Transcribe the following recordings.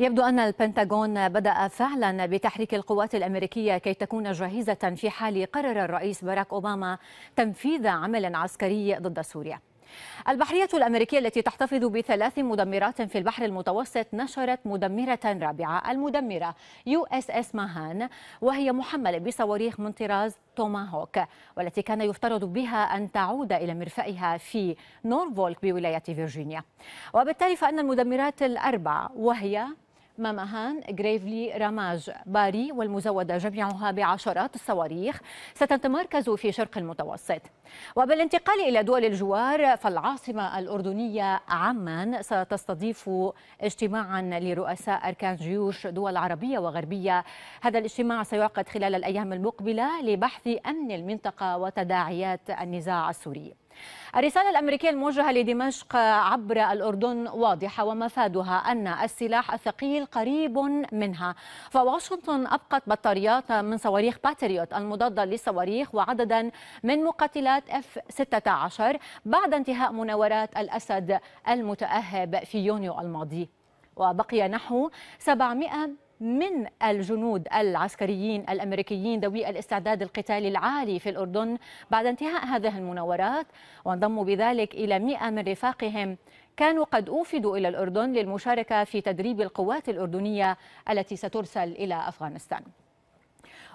يبدو أن البنتاغون بدأ فعلا بتحريك القوات الأمريكية كي تكون جاهزة في حال قرر الرئيس باراك أوباما تنفيذ عمل عسكري ضد سوريا البحرية الأمريكية التي تحتفظ بثلاث مدمرات في البحر المتوسط نشرت مدمرة رابعة المدمرة يو اس اس ماهان وهي محملة بصواريخ من طراز توماهوك والتي كان يفترض بها أن تعود إلى مرفأها في نورفولك بولاية فيرجينيا وبالتالي فإن المدمرات الأربع وهي ماماهان غريفلي راماج باري والمزودة جميعها بعشرات الصواريخ ستتمركز في شرق المتوسط وبالانتقال إلى دول الجوار فالعاصمة الأردنية عمان ستستضيف اجتماعا لرؤساء أركان جيوش دول عربية وغربية هذا الاجتماع سيعقد خلال الأيام المقبلة لبحث أمن المنطقة وتداعيات النزاع السوري الرسالة الأمريكية الموجهة لدمشق عبر الأردن واضحة ومفادها أن السلاح الثقيل قريب منها فواشنطن أبقت بطاريات من صواريخ باتريوت المضادة للصواريخ وعددا من مقاتلات F-16 بعد انتهاء مناورات الأسد المتأهب في يونيو الماضي وبقي نحو 700 من الجنود العسكريين الامريكيين ذوي الاستعداد القتالي العالي في الاردن بعد انتهاء هذه المناورات وانضموا بذلك الى 100 من رفاقهم كانوا قد أوفدوا إلى الأردن للمشاركة في تدريب القوات الأردنية التي سترسل إلى أفغانستان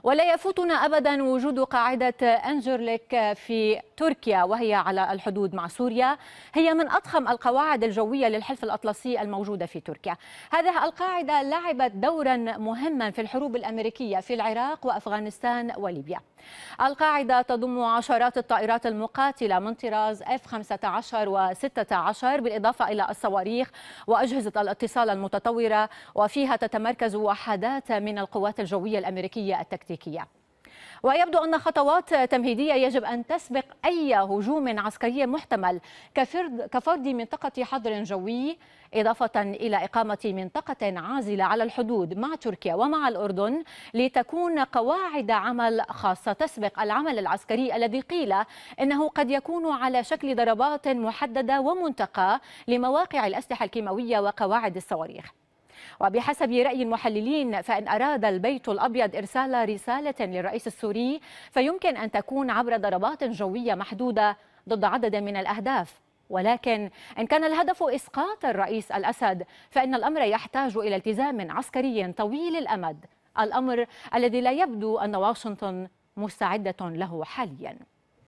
ولا يفوتنا ابدا وجود قاعده انجرليك في تركيا وهي على الحدود مع سوريا هي من اضخم القواعد الجويه للحلف الاطلسي الموجوده في تركيا. هذه القاعده لعبت دورا مهما في الحروب الامريكيه في العراق وافغانستان وليبيا. القاعده تضم عشرات الطائرات المقاتله من طراز اف 15 و 16 بالاضافه الى الصواريخ واجهزه الاتصال المتطوره وفيها تتمركز وحدات من القوات الجويه الامريكيه التكتيكية ويبدو أن خطوات تمهيدية يجب أن تسبق أي هجوم عسكري محتمل كفرد, كفرد منطقة حظر جوي إضافة إلى إقامة منطقة عازلة على الحدود مع تركيا ومع الأردن لتكون قواعد عمل خاصة تسبق العمل العسكري الذي قيل إنه قد يكون على شكل ضربات محددة ومنتقى لمواقع الأسلحة الكيماوية وقواعد الصواريخ وبحسب رأي المحللين فإن أراد البيت الأبيض إرسال رسالة للرئيس السوري فيمكن أن تكون عبر ضربات جوية محدودة ضد عدد من الأهداف ولكن إن كان الهدف إسقاط الرئيس الأسد فإن الأمر يحتاج إلى التزام عسكري طويل الأمد الأمر الذي لا يبدو أن واشنطن مستعدة له حالياً